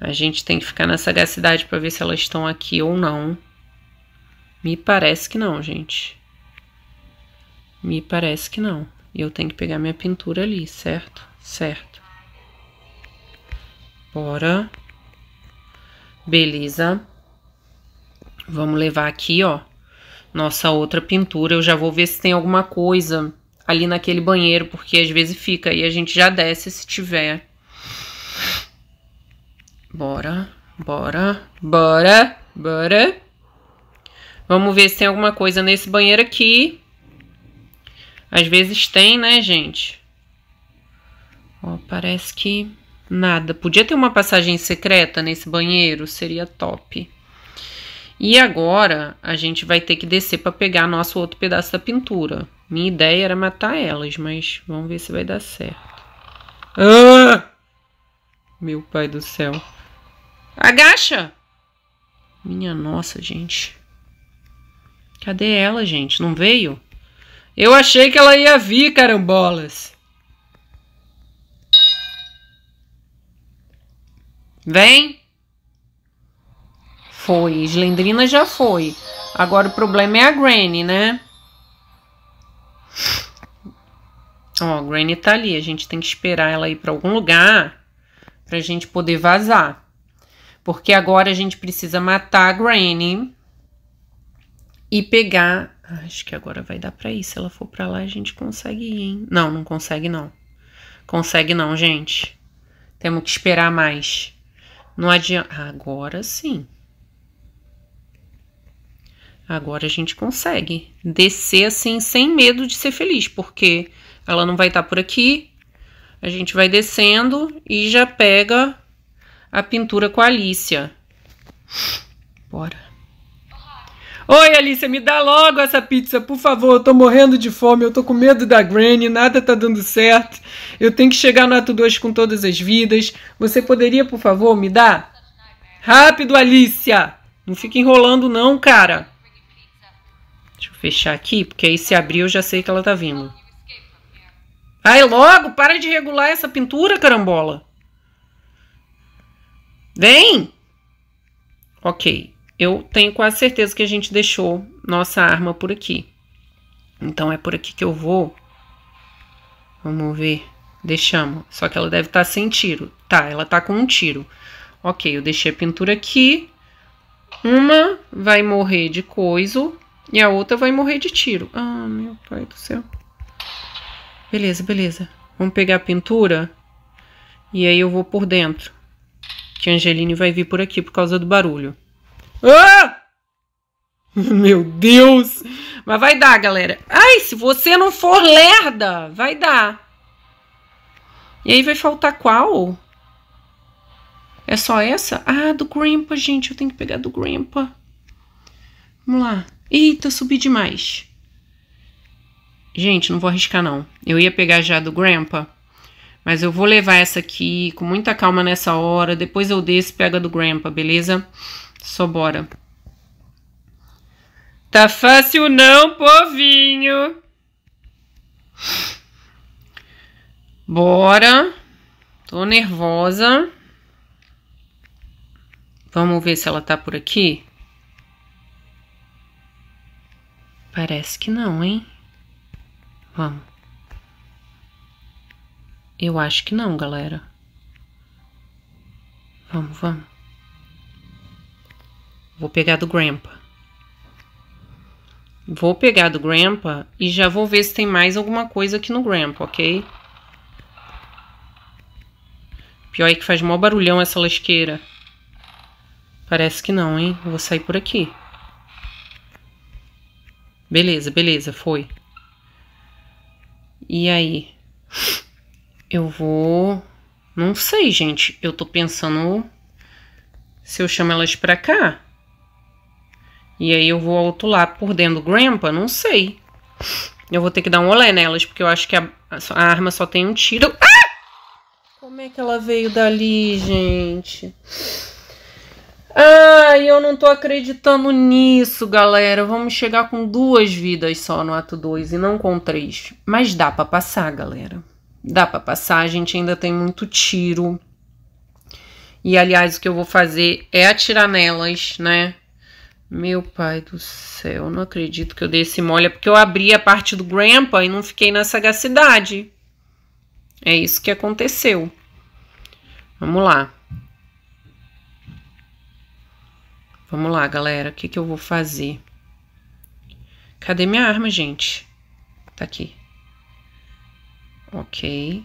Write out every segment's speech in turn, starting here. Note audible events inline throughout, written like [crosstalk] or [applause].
A gente tem que ficar na sagacidade para ver se elas estão aqui ou não. Me parece que não, gente. Me parece que não. E eu tenho que pegar minha pintura ali, certo? Certo. Bora. Beleza. Vamos levar aqui, ó. Nossa outra pintura. Eu já vou ver se tem alguma coisa ali naquele banheiro, porque às vezes fica. E a gente já desce se tiver. Bora, bora, bora, bora. Vamos ver se tem alguma coisa nesse banheiro aqui. Às vezes tem, né, gente? Ó, parece que nada. Podia ter uma passagem secreta nesse banheiro, seria top. E agora a gente vai ter que descer para pegar nosso outro pedaço da pintura. Minha ideia era matar elas, mas vamos ver se vai dar certo. Ah! Meu pai do céu. Agacha! Minha nossa, gente. Cadê ela, gente? Não veio? Eu achei que ela ia vir, carambolas. Vem. Foi. Slendrina já foi. Agora o problema é a Granny, né? Ó, a Granny tá ali. A gente tem que esperar ela ir pra algum lugar pra gente poder vazar. Porque agora a gente precisa matar a Granny e pegar... Ah, acho que agora vai dar pra ir. Se ela for pra lá, a gente consegue ir, hein? Não, não consegue não. Consegue não, gente. Temos que esperar mais. Não adianta... Agora sim. Agora a gente consegue descer assim sem medo de ser feliz, porque ela não vai estar tá por aqui. A gente vai descendo e já pega a pintura com a Alicia. Bora. Oi, Alicia, me dá logo essa pizza, por favor. Eu tô morrendo de fome, eu tô com medo da Granny, nada tá dando certo. Eu tenho que chegar no ato 2 com todas as vidas. Você poderia, por favor, me dar? Rápido, Alicia! Não fica enrolando não, cara. Deixa eu fechar aqui, porque aí se abrir eu já sei que ela tá vindo. Ai, logo, para de regular essa pintura, carambola. Vem! Ok, eu tenho quase certeza que a gente deixou nossa arma por aqui. Então é por aqui que eu vou. Vamos ver. Deixamos. Só que ela deve estar tá sem tiro. Tá, ela tá com um tiro. Ok, eu deixei a pintura aqui. Uma vai morrer de coiso e a outra vai morrer de tiro. Ah, meu pai do céu. Beleza, beleza. Vamos pegar a pintura e aí eu vou por dentro que Angeline vai vir por aqui por causa do barulho. Ah! [laughs] Meu Deus! Mas vai dar, galera. Ai, se você não for lerda, vai dar. E aí vai faltar qual? É só essa? Ah, do Grandpa, gente. Eu tenho que pegar do Grandpa. Vamos lá. Eita, subi demais. Gente, não vou arriscar, não. Eu ia pegar já do Grandpa. Mas eu vou levar essa aqui com muita calma nessa hora. Depois eu desço e pego a do Grandpa, beleza? Só bora. Tá fácil não, povinho! Bora. Tô nervosa. Vamos ver se ela tá por aqui. Parece que não, hein? Vamos. Eu acho que não, galera. Vamos, vamos. Vou pegar do Grandpa. Vou pegar do Grandpa e já vou ver se tem mais alguma coisa aqui no Grandpa, ok? Pior é que faz mó barulhão essa lasqueira. Parece que não, hein? vou sair por aqui. Beleza, beleza, foi. E aí? Eu vou. Não sei, gente. Eu tô pensando se eu chamo elas pra cá. E aí eu vou outro lado por dentro do Grandpa? Não sei. Eu vou ter que dar um olé nelas, porque eu acho que a, a arma só tem um tiro. Ah! Como é que ela veio dali, gente? Ai, eu não tô acreditando nisso, galera. Vamos chegar com duas vidas só no ato 2 e não com três. Mas dá para passar, galera dá para passar, a gente ainda tem muito tiro. E aliás, o que eu vou fazer é atirar nelas, né? Meu pai do céu, não acredito que eu dei esse mole, é porque eu abri a parte do Grandpa e não fiquei na sagacidade. É isso que aconteceu. Vamos lá. Vamos lá, galera. O que, que eu vou fazer? Cadê minha arma, gente? Tá aqui. Ok.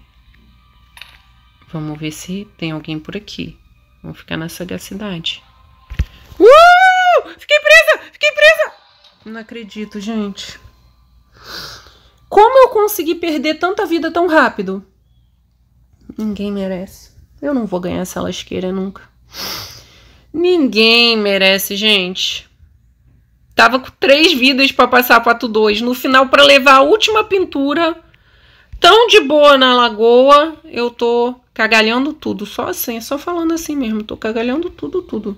Vamos ver se tem alguém por aqui. Vamos ficar na sagacidade. Uh! Fiquei presa! Fiquei presa! Não acredito, gente. Como eu consegui perder tanta vida tão rápido? Ninguém merece. Eu não vou ganhar essa lasqueira nunca. Ninguém merece, gente. Tava com três vidas para passar para tu dois. No final, para levar a última pintura tão de boa na lagoa, eu tô cagalhando tudo, só assim, só falando assim mesmo, tô cagalhando tudo, tudo.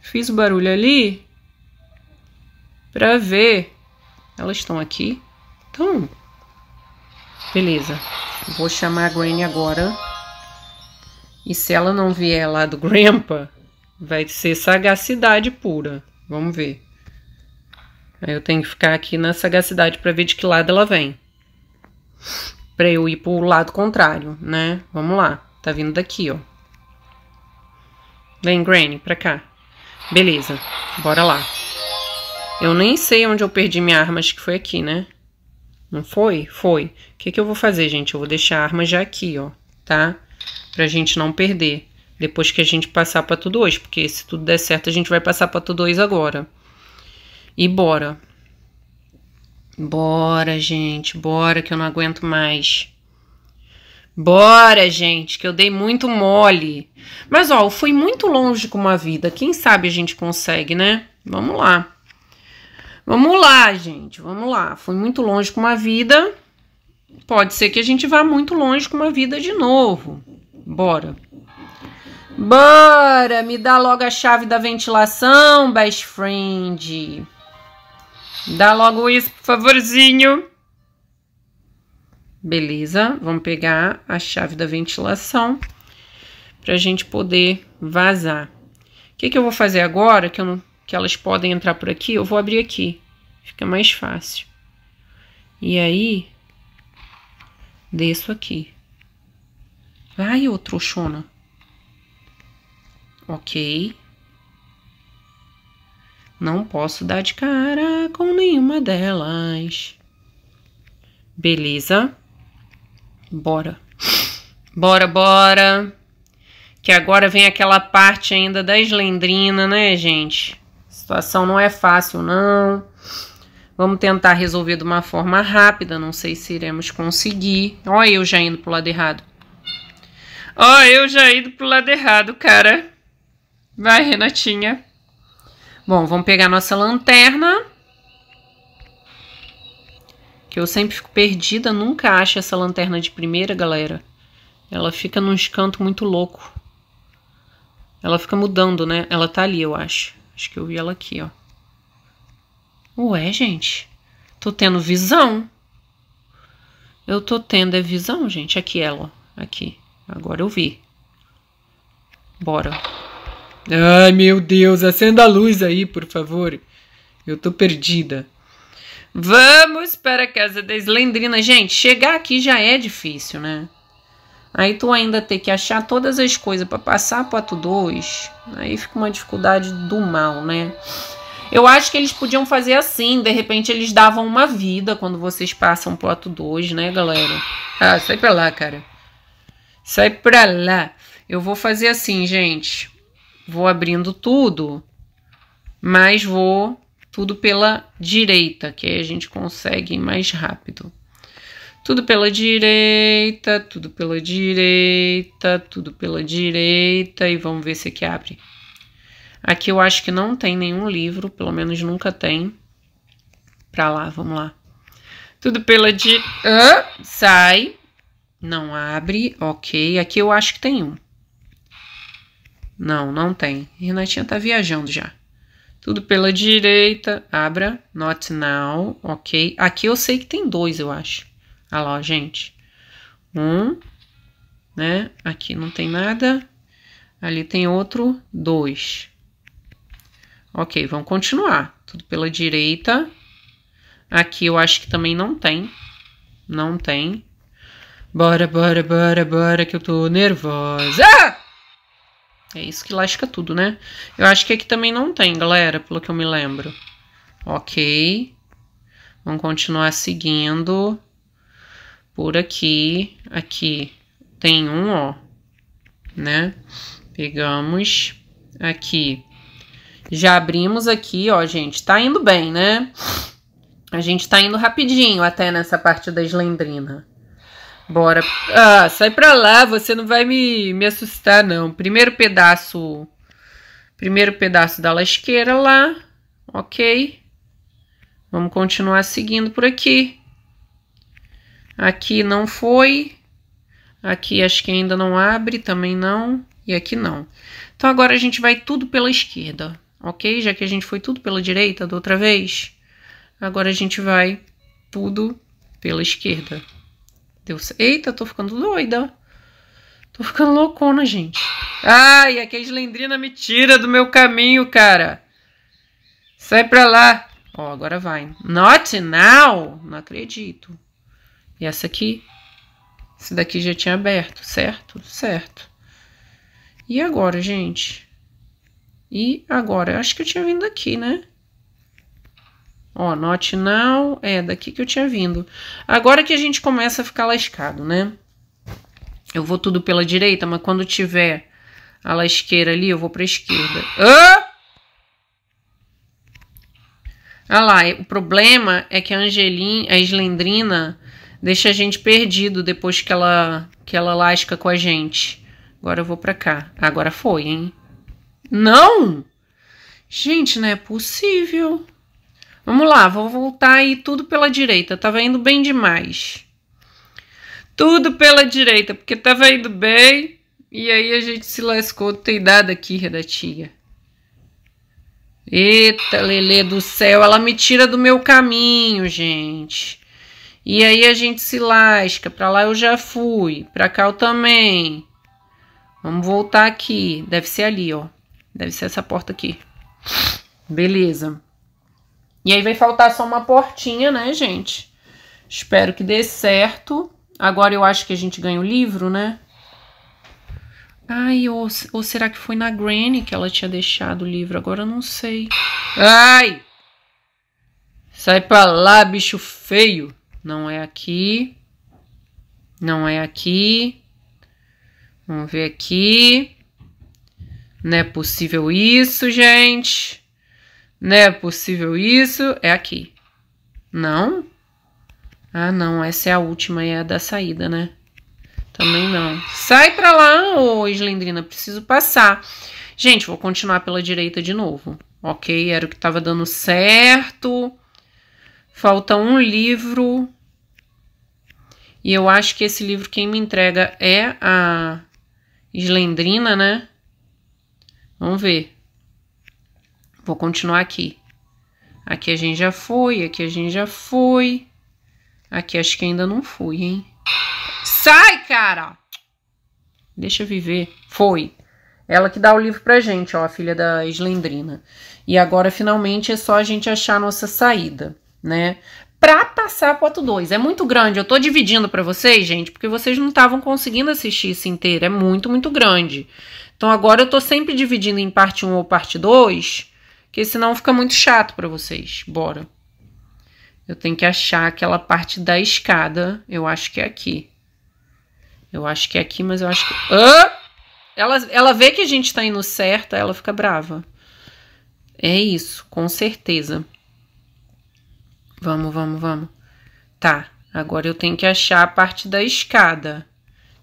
Fiz o barulho ali pra ver. Elas estão aqui. Então, beleza. Vou chamar a Granny agora. E se ela não vier lá do Grandpa, vai ser sagacidade pura. Vamos ver. Aí eu tenho que ficar aqui na sagacidade para ver de que lado ela vem para eu ir pro lado contrário, né? Vamos lá. Tá vindo daqui, ó. Vem, Granny, pra cá. Beleza. Bora lá. Eu nem sei onde eu perdi minha arma. Acho que foi aqui, né? Não foi? Foi. O que, que eu vou fazer, gente? Eu vou deixar a arma já aqui, ó. Tá? Pra gente não perder. Depois que a gente passar pra tudo hoje. Porque se tudo der certo, a gente vai passar pra tudo dois agora. E bora. Bora, gente, bora que eu não aguento mais. Bora, gente, que eu dei muito mole. Mas ó, eu fui muito longe com uma vida. Quem sabe a gente consegue, né? Vamos lá. Vamos lá, gente, vamos lá. Fui muito longe com uma vida. Pode ser que a gente vá muito longe com uma vida de novo. Bora. Bora, me dá logo a chave da ventilação, best friend. Dá logo isso, por favorzinho. Beleza, vamos pegar a chave da ventilação para a gente poder vazar. O que, que eu vou fazer agora, que, não, que elas podem entrar por aqui, eu vou abrir aqui. Fica mais fácil. E aí, desço aqui. Vai, ô trouxona. Ok. Não posso dar de cara com nenhuma delas. Beleza? Bora. Bora, bora. Que agora vem aquela parte ainda da eslendrina, né, gente? A situação não é fácil, não. Vamos tentar resolver de uma forma rápida. Não sei se iremos conseguir. Olha eu já indo pro lado errado. Ó, eu já indo pro lado errado, cara. Vai, Renatinha. Bom, vamos pegar nossa lanterna. Que eu sempre fico perdida, nunca acho essa lanterna de primeira, galera. Ela fica num canto muito louco. Ela fica mudando, né? Ela tá ali, eu acho. Acho que eu vi ela aqui, ó. Ué, gente. Tô tendo visão. Eu tô tendo é visão, gente. Aqui ela, ó. Aqui. Agora eu vi. Bora. Ai, meu Deus, acenda a luz aí, por favor. Eu tô perdida. Vamos para a casa da Slendrina. Gente, chegar aqui já é difícil, né? Aí tu ainda tem que achar todas as coisas para passar pro ato 2. Aí fica uma dificuldade do mal, né? Eu acho que eles podiam fazer assim. De repente eles davam uma vida quando vocês passam pro ato 2, né, galera? Ah, sai pra lá, cara. Sai pra lá. Eu vou fazer assim, gente. Vou abrindo tudo, mas vou tudo pela direita, que aí a gente consegue mais rápido. Tudo pela direita, tudo pela direita, tudo pela direita, e vamos ver se aqui abre. Aqui eu acho que não tem nenhum livro, pelo menos nunca tem. Pra lá, vamos lá. Tudo pela direita. sai. Não abre, ok. Aqui eu acho que tem um. Não, não tem. Renatinha tá viajando já. Tudo pela direita. Abra. Not now. Ok. Aqui eu sei que tem dois, eu acho. Olha ah lá, gente. Um. Né? Aqui não tem nada. Ali tem outro. Dois. Ok, vamos continuar. Tudo pela direita. Aqui eu acho que também não tem. Não tem. Bora, bora, bora, bora, que eu tô nervosa. Ah! É isso que lasca tudo, né? Eu acho que aqui também não tem, galera, pelo que eu me lembro. Ok. Vamos continuar seguindo. Por aqui. Aqui tem um, ó. Né? Pegamos. Aqui. Já abrimos aqui, ó, gente. Tá indo bem, né? A gente tá indo rapidinho até nessa parte da slendrina. Bora. Ah, sai pra lá, você não vai me, me assustar, não. Primeiro pedaço. Primeiro pedaço da lasqueira lá. Ok. Vamos continuar seguindo por aqui. Aqui não foi. Aqui acho que ainda não abre, também não. E aqui não. Então agora a gente vai tudo pela esquerda, ok? Já que a gente foi tudo pela direita da outra vez, agora a gente vai tudo pela esquerda. Deu... Eita, tô ficando doida. Tô ficando loucona, gente. Ai, aqui a Slendrina me tira do meu caminho, cara. Sai pra lá. Ó, agora vai. Not now? Não acredito. E essa aqui? Esse daqui já tinha aberto, certo? Certo. E agora, gente? E agora? Eu acho que eu tinha vindo aqui, né? Ó, not now, é daqui que eu tinha vindo. Agora que a gente começa a ficar lascado, né? Eu vou tudo pela direita, mas quando tiver a lasqueira ali, eu vou pra esquerda. Ah! Ah lá, o problema é que a Angelina, a Islendrina deixa a gente perdido depois que ela, que ela lasca com a gente. Agora eu vou pra cá. Agora foi, hein? Não! Gente, não é possível. Vamos lá, vou voltar aí tudo pela direita. Tava indo bem demais. Tudo pela direita, porque tava indo bem. E aí a gente se lascou. Tem dado aqui, Redatinha. Eita, Lele do céu, ela me tira do meu caminho, gente. E aí a gente se lasca. Pra lá eu já fui. Pra cá eu também. Vamos voltar aqui. Deve ser ali, ó. Deve ser essa porta aqui. Beleza. E aí vai faltar só uma portinha, né, gente? Espero que dê certo. Agora eu acho que a gente ganha o livro, né? Ai, ou, ou será que foi na Granny que ela tinha deixado o livro? Agora eu não sei. Ai! Sai pra lá, bicho feio! Não é aqui. Não é aqui. Vamos ver aqui. Não é possível isso, gente. Não é possível isso, é aqui. Não? Ah, não, essa é a última e é a da saída, né? Também não. Sai pra lá, ô Islendrina. preciso passar. Gente, vou continuar pela direita de novo. Ok, era o que tava dando certo. Falta um livro. E eu acho que esse livro quem me entrega é a Islendrina, né? Vamos ver. Vou continuar aqui. Aqui a gente já foi, aqui a gente já foi. Aqui acho que ainda não fui, hein? Sai, cara! Deixa viver. Foi. Ela que dá o livro pra gente, ó, a filha da Islendrina. E agora, finalmente, é só a gente achar a nossa saída, né? Pra passar pro ato 2. É muito grande. Eu tô dividindo para vocês, gente, porque vocês não estavam conseguindo assistir isso inteiro. É muito, muito grande. Então, agora eu tô sempre dividindo em parte 1 um ou parte 2 porque senão fica muito chato para vocês. Bora. Eu tenho que achar aquela parte da escada. Eu acho que é aqui. Eu acho que é aqui, mas eu acho que... Ah! Ela, ela vê que a gente tá indo certo, ela fica brava. É isso, com certeza. Vamos, vamos, vamos. Tá, agora eu tenho que achar a parte da escada.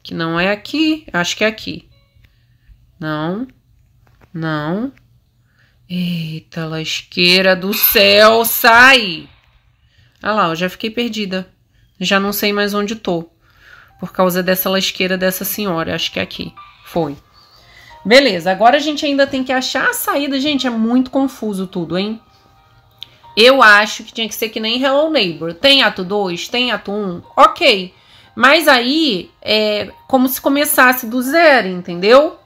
Que não é aqui, acho que é aqui. Não, não, Eita, lasqueira do céu, sai! Ah lá, eu já fiquei perdida. Já não sei mais onde tô. Por causa dessa lasqueira dessa senhora. Acho que é aqui. Foi. Beleza, agora a gente ainda tem que achar a saída. Gente, é muito confuso tudo, hein? Eu acho que tinha que ser que nem Hello Neighbor. Tem ato 2, tem ato 1, um, ok. Mas aí é como se começasse do zero, entendeu?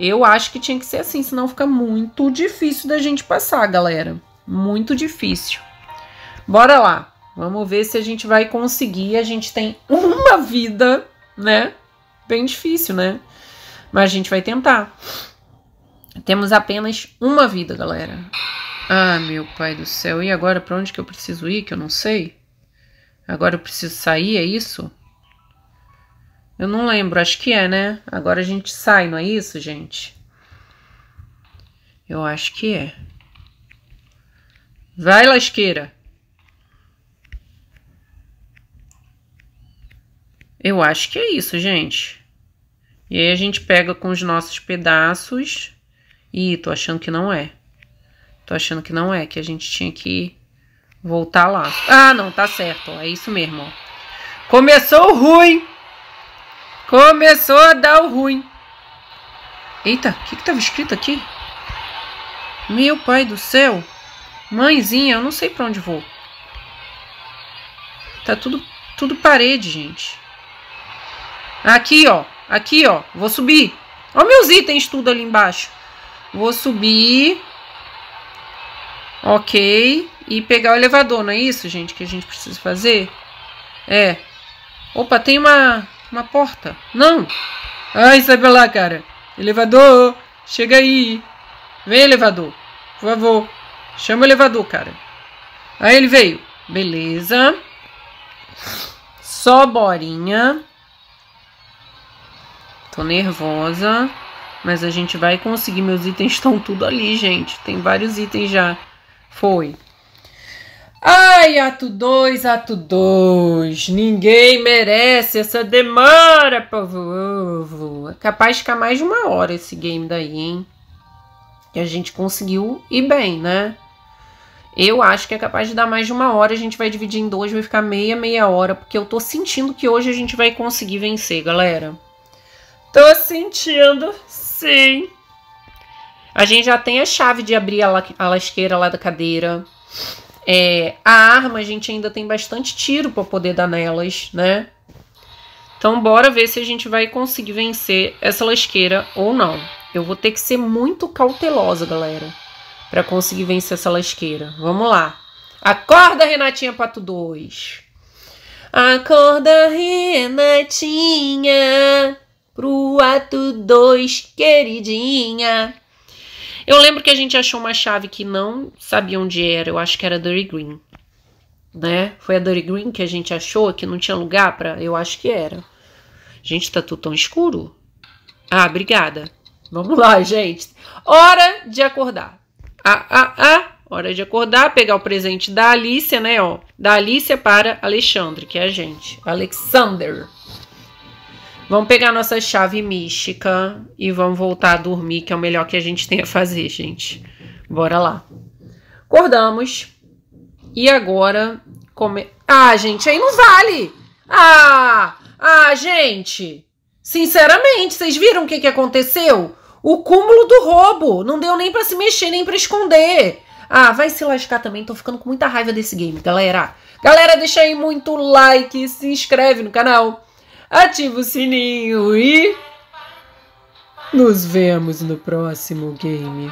Eu acho que tinha que ser assim, senão fica muito difícil da gente passar, galera. Muito difícil. Bora lá. Vamos ver se a gente vai conseguir. A gente tem uma vida, né? Bem difícil, né? Mas a gente vai tentar. Temos apenas uma vida, galera. Ah, meu pai do céu. E agora para onde que eu preciso ir? Que eu não sei. Agora eu preciso sair, é isso? Eu não lembro, acho que é, né? Agora a gente sai, não é isso, gente? Eu acho que é. Vai, lasqueira. Eu acho que é isso, gente. E aí a gente pega com os nossos pedaços. Ih, tô achando que não é. Tô achando que não é, que a gente tinha que voltar lá. Ah, não, tá certo. Ó. É isso mesmo. Ó. Começou ruim. Começou a dar o ruim. Eita, o que estava escrito aqui? Meu pai do céu. Mãezinha, eu não sei para onde vou. Tá tudo, tudo parede, gente. Aqui, ó. Aqui, ó. Vou subir. Olha meus itens tudo ali embaixo. Vou subir. Ok. E pegar o elevador, não é isso, gente, que a gente precisa fazer? É. Opa, tem uma... Uma porta. Não! Ai, ah, sai pra lá, cara. Elevador, chega aí. Vem, elevador. Por favor. Chama o elevador, cara. Aí ele veio. Beleza. Só borinha. Tô nervosa. Mas a gente vai conseguir. Meus itens estão tudo ali, gente. Tem vários itens já. Foi. Ai, ato 2, ato 2. Ninguém merece essa demora, povo. É capaz de ficar mais de uma hora esse game daí, hein? Que a gente conseguiu e bem, né? Eu acho que é capaz de dar mais de uma hora. A gente vai dividir em dois, vai ficar meia, meia hora. Porque eu tô sentindo que hoje a gente vai conseguir vencer, galera. Tô sentindo, sim. A gente já tem a chave de abrir a, la a lasqueira lá da cadeira. É, a arma a gente ainda tem bastante tiro para poder dar nelas, né? Então bora ver se a gente vai conseguir vencer essa lasqueira ou não. Eu vou ter que ser muito cautelosa, galera, para conseguir vencer essa lasqueira. Vamos lá. Acorda, Renatinha Pato 2. Acorda, Renatinha, pro ato 2, queridinha. Eu lembro que a gente achou uma chave que não sabia onde era, eu acho que era Dirty Green. Né? Foi a Dirty Green que a gente achou que não tinha lugar para, eu acho que era. Gente, tá tudo tão escuro. Ah, obrigada. Vamos lá, gente. Hora de acordar. Ah, ah, ah. Hora de acordar, pegar o presente da Alicia, né? Ó, da Alicia para Alexandre, que é a gente. Alexander. Vamos pegar nossa chave mística e vamos voltar a dormir, que é o melhor que a gente tem a fazer, gente. Bora lá. Acordamos. E agora. Come... Ah, gente, aí não vale! Ah! Ah, gente! Sinceramente, vocês viram o que, que aconteceu? O cúmulo do roubo! Não deu nem para se mexer, nem para esconder! Ah, vai se lascar também, tô ficando com muita raiva desse game, galera! Galera, deixa aí muito like, se inscreve no canal ativa o sininho e nos vemos no próximo game.